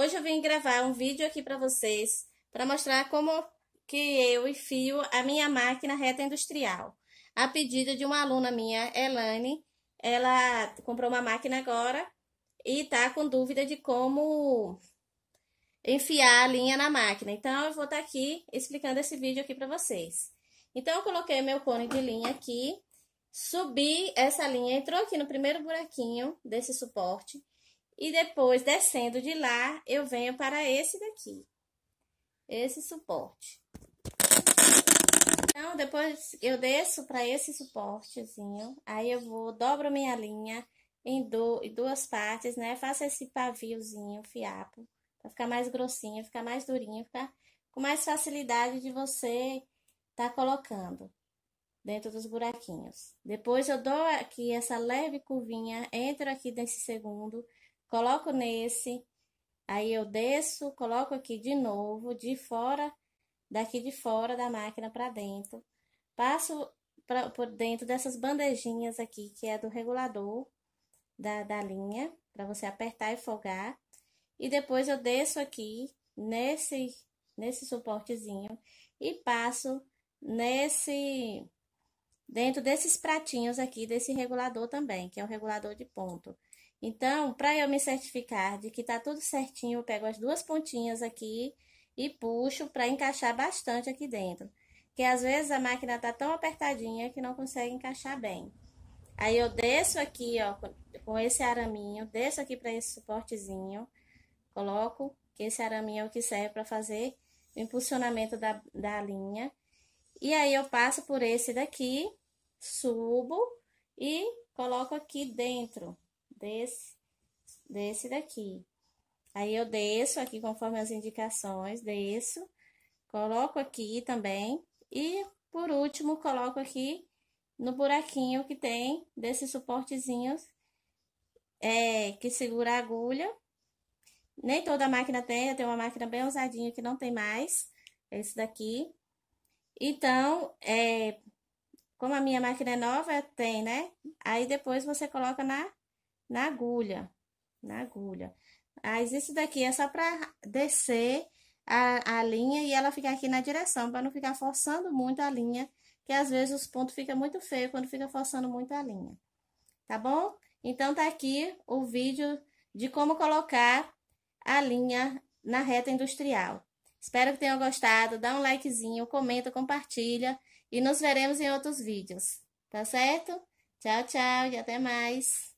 Hoje eu vim gravar um vídeo aqui para vocês para mostrar como que eu enfio a minha máquina reta industrial. A pedido de uma aluna minha, Elane, ela comprou uma máquina agora e tá com dúvida de como enfiar a linha na máquina. Então, eu vou estar tá aqui explicando esse vídeo aqui para vocês. Então, eu coloquei meu cone de linha aqui, subi essa linha, entrou aqui no primeiro buraquinho desse suporte, e depois, descendo de lá, eu venho para esse daqui. Esse suporte. Então, depois eu desço para esse suportezinho. Aí eu vou, dobro minha linha em, do, em duas partes, né? Faço esse paviozinho, fiapo. Pra ficar mais grossinho, ficar mais durinho, ficar com mais facilidade de você tá colocando dentro dos buraquinhos. Depois eu dou aqui essa leve curvinha, entro aqui nesse segundo coloco nesse, aí eu desço, coloco aqui de novo, de fora, daqui de fora da máquina para dentro. Passo pra, por dentro dessas bandejinhas aqui, que é do regulador da, da linha, para você apertar e folgar. E depois eu desço aqui nesse, nesse suportezinho e passo nesse dentro desses pratinhos aqui desse regulador também, que é o regulador de ponto. Então, para eu me certificar de que tá tudo certinho, eu pego as duas pontinhas aqui e puxo para encaixar bastante aqui dentro. Que às vezes a máquina tá tão apertadinha que não consegue encaixar bem. Aí eu desço aqui, ó, com esse araminho, desço aqui para esse suportezinho, coloco que esse araminho é o que serve para fazer o impulsionamento da, da linha. E aí eu passo por esse daqui, subo e coloco aqui dentro desse, desse daqui. Aí eu desço aqui conforme as indicações, desço, coloco aqui também e por último coloco aqui no buraquinho que tem desses suportezinhos é, que segura a agulha. Nem toda máquina tem, eu tenho uma máquina bem ousadinha que não tem mais, esse daqui. Então, é, como a minha máquina é nova, tem, né? Aí depois você coloca na na agulha, na agulha. Mas isso daqui é só para descer a, a linha e ela ficar aqui na direção, para não ficar forçando muito a linha, que às vezes os pontos ficam muito feios quando fica forçando muito a linha. Tá bom? Então, tá aqui o vídeo de como colocar a linha na reta industrial. Espero que tenham gostado, dá um likezinho, comenta, compartilha e nos veremos em outros vídeos, tá certo? Tchau, tchau e até mais!